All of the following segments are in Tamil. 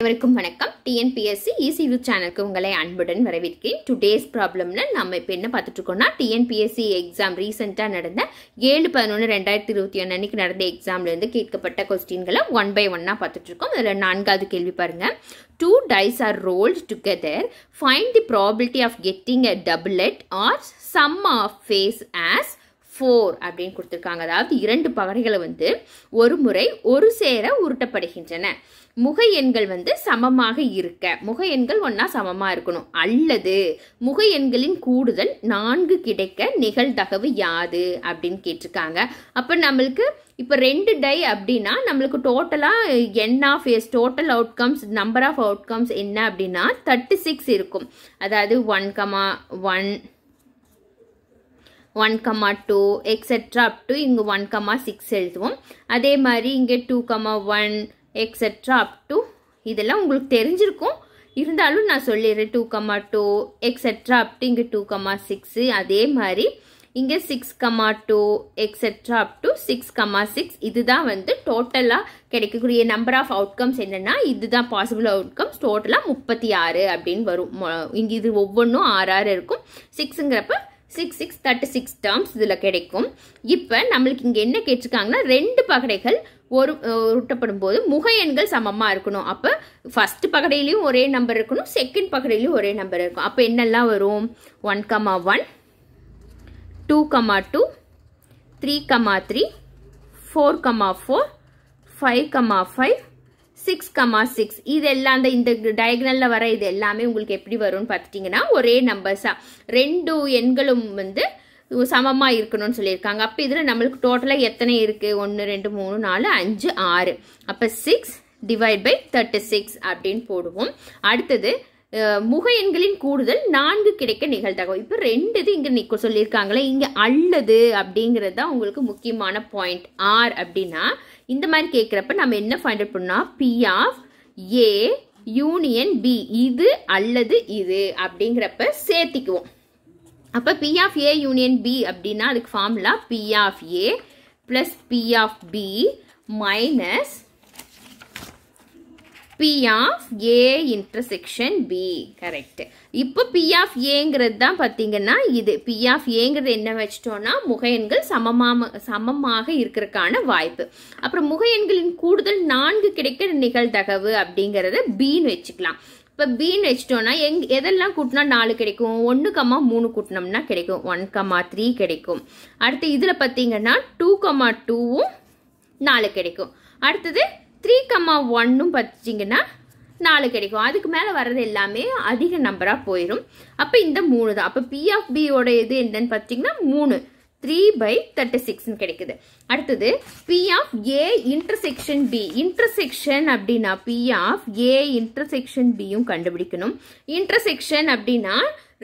அனைவருக்கும் வணக்கம் டிஎன்பிஎஸ்சி இசியூ சேனலுக்கு உங்களை அன்புடன் வரவேற்கிறேன் டுடேஸ் ப்ராப்ளம்ல நம்ம இப்போ என்ன பார்த்துட்டு இருக்கோம்னா டிஎன்பிஎஸ்சி எக்ஸாம் ரீசெண்டாக நடந்த ஏழு பதினொன்று ரெண்டாயிரத்தி இருபத்தி ஒன்று அன்னைக்கு நடந்த எக்ஸாம்லேருந்து கேட்கப்பட்ட கொஸ்டின்களை ஒன் பை ஒன்னாக பார்த்துட்டு இருக்கோம் அதில் நான்காவது கேள்வி பாருங்கள் two dice are rolled together find the probability of getting a doublet or sum of face as four அப்படின்னு கொடுத்துருக்காங்க அதாவது இரண்டு பகடைகளை வந்து ஒரு முறை ஒரு சேர உருட்டப்படுகின்றன முக எண்கள் வந்து சமமாக இருக்க முக எண்கள் ஒன்றா சமமாக இருக்கணும் அல்லது முக எண்களின் கூடுதல் நான்கு கிடைக்க நிகழ்தகவு யாது அப்படின்னு கேட்டிருக்காங்க அப்போ நம்மளுக்கு இப்போ ரெண்டு டை அப்படின்னா நம்மளுக்கு டோட்டலாக n of S total outcomes number of outcomes என்ன அப்படின்னா தேர்ட்டி சிக்ஸ் இருக்கும் அதாவது one comma one one comma two etcetera up to இங்கே ஒன் கமா சிக்ஸ் எழுதுவோம் அதே மாதிரி இங்கே two comma one etcetera up to இதெல்லாம் உங்களுக்கு தெரிஞ்சிருக்கும் இருந்தாலும் நான் சொல்லிடுறேன் two comma two etcetera up to இங்கே டூ கமா சிக்ஸு அதே மாதிரி இங்கே six comma two etcetera up to six comma six இதுதான் வந்து டோட்டலாக கிடைக்கக்கூடிய நம்பர் ஆஃப் அவுட்கம்ஸ் என்னென்னா இதுதான் பாசிபிள் அவுட்கம்ஸ் டோட்டலாக முப்பத்தி ஆறு அப்படின்னு வரும் இங்கே இது ஒவ்வொன்றும் ஆறாறு இருக்கும் சிக்ஸுங்கிறப்ப six six thirty six terms இதில் கிடைக்கும் இப்போ நம்மளுக்கு இங்கே என்ன கேட்டிருக்காங்கன்னா ரெண்டு பகடைகள் ஒரு உருட்டப்படும் போது முக சமமாக இருக்கணும் அப்போ ஃபஸ்ட் பகடையிலையும் ஒரே நம்பர் இருக்கணும் செகண்ட் பகடையிலையும் ஒரே நம்பர் இருக்கும் அப்போ என்னெல்லாம் வரும் one comma one two comma two three comma three four comma four five comma five six comma six இதெல்லாம் அந்த இந்த டயக்னலில் வர இது எல்லாமே உங்களுக்கு எப்படி வரும்னு பார்த்துட்டிங்கன்னா ஒரே நம்பர்ஸாக ரெண்டு எண்களும் வந்து சமமாக இருக்கணும்னு சொல்லியிருக்காங்க அப்போ இதில் நம்மளுக்கு டோட்டலாக எத்தனை இருக்குது ஒன்று ரெண்டு மூணு நாலு அஞ்சு ஆறு அப்போ six divide by thirty six அப்படின்னு போடுவோம் அடுத்தது முக எண்களின் கூடுதல் நான்கு கிடைக்க நிகழ்த்தகவு இப்போ ரெண்டு இது இங்கே நிற்க சொல்லியிருக்காங்களே இங்கே அல்லது அப்படிங்கிறது தான் உங்களுக்கு முக்கியமான பாயிண்ட் ஆர் அப்படின்னா இந்த மாதிரி கேட்குறப்ப நம்ம என்ன ஃபைண்ட் அவுட் பண்ணால் P of A union B இது அல்லது இது அப்படிங்கிறப்ப சேர்த்திக்குவோம் அப்போ P of A union B அப்படின்னா அதுக்கு formula P of A plus P of B minus P of A intersection B. correct. இப்போ P of Aங்கிறது தான் பார்த்தீங்கன்னா இது P of Aங்கிறது என்ன வச்சிட்டோம்னா முகையன்கள் சமமாக சமமாக இருக்கிறதுக்கான வாய்ப்பு அப்புறம் முகையன்களின் கூடுதல் நான்கு கிடைக்கிற நிகழ்தகவு அப்படிங்கிறத பின்னு வச்சுக்கலாம் இப்போ பின்னு வச்சிட்டோம்னா எங் எதெல்லாம் கூட்டினா நாலு கிடைக்கும் ஒன்று மூணு கூட்டினோம்னா கிடைக்கும் ஒன் த்ரீ கிடைக்கும் அடுத்து இதில் பார்த்தீங்கன்னா டூ டூவும் நாலு கிடைக்கும் அடுத்தது த்ரீ கம்மா ஒன்னும் பச்சிங்கன்னா நாலு கிடைக்கும் அதுக்கு மேலே வர்றது எல்லாமே அதிக நம்பராக போயிடும் அப்போ இந்த மூணு தான் அப்போ பி ஆஃப் பியோட இது என்னன்னு பார்த்தீங்கன்னா மூணு த்ரீ பை தேர்ட்டி சிக்ஸ்னு கிடைக்குது அடுத்தது P of A intersection B intersection அப்படின்னா பி ஆஃப் ஏ இன்டர்செக்ஷன் பியும் கண்டுபிடிக்கணும் இன்டர்செக்ஷன் அப்படின்னா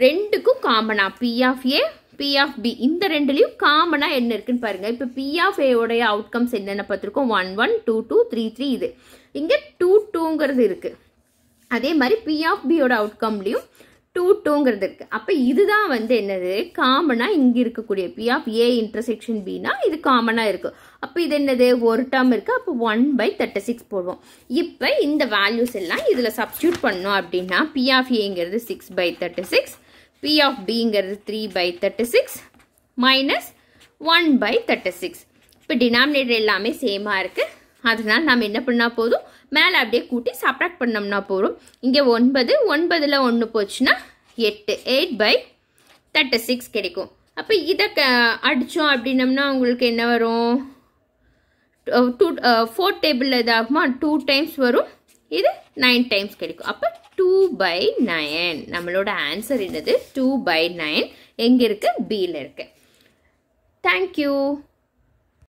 ரெண்டுக்கும் காமனா P of A P of B இந்த ரெண்டுலேயும் காமனாக என்ன இருக்குன்னு பாருங்கள் இப்போ பி ஆஃப் ஏவுடைய அவுட்கம்ஸ் என்னென்ன பார்த்துருக்கோம் one one two two three three இது இங்கே டூ டூங்கிறது இருக்குது அதே மாதிரி பி ஆஃப் பியோட அவுட்கம்லேயும் டூ டூங்கிறது இருக்குது அப்போ இதுதான் வந்து என்னது காமனாக இங்கே இருக்கக்கூடிய பி ஆஃப் ஏ இன்டர்செக்ஷன் பினா இது காமனாக இருக்குது அப்போ இது என்னது ஒரு டேர்ம் இருக்குது அப்போ ஒன் பை தேர்ட்டி சிக்ஸ் போடுவோம் இப்போ இந்த வேல்யூஸ் எல்லாம் இதில் சப்ஸ்டியூட் பண்ணோம் அப்படின்னா பி ஆஃப் ஏங்கிறது six by thirty six P of Bங்கிறது 3 by 36 minus 1 by 36 இப்போ denominator எல்லாமே சேமாக இருக்குது அதனால் நாம் என்ன பண்ணால் போதும் மேலே அப்படியே கூட்டி சப்ராக்ட் பண்ணோம்னா போகிறோம் இங்கே ஒன்பது ஒன்பதில் ஒன்று போச்சுன்னா எட்டு எயிட் பை தேர்ட்டி சிக்ஸ் கிடைக்கும் அப்போ இதை க அடித்தோம் அப்படின்னம்னா உங்களுக்கு என்ன வரும் டூ ஃபோர் டேபிளில் இதாகுமா டூ டைம்ஸ் வரும் இது நைன் டைம்ஸ் கிடைக்கும் அப்போ டூ பை நயன் நம்மளோட ஆன்சர் என்னது டூ பை நயன் எங்கே இருக்குது பியில் இருக்குது தேங்க்யூ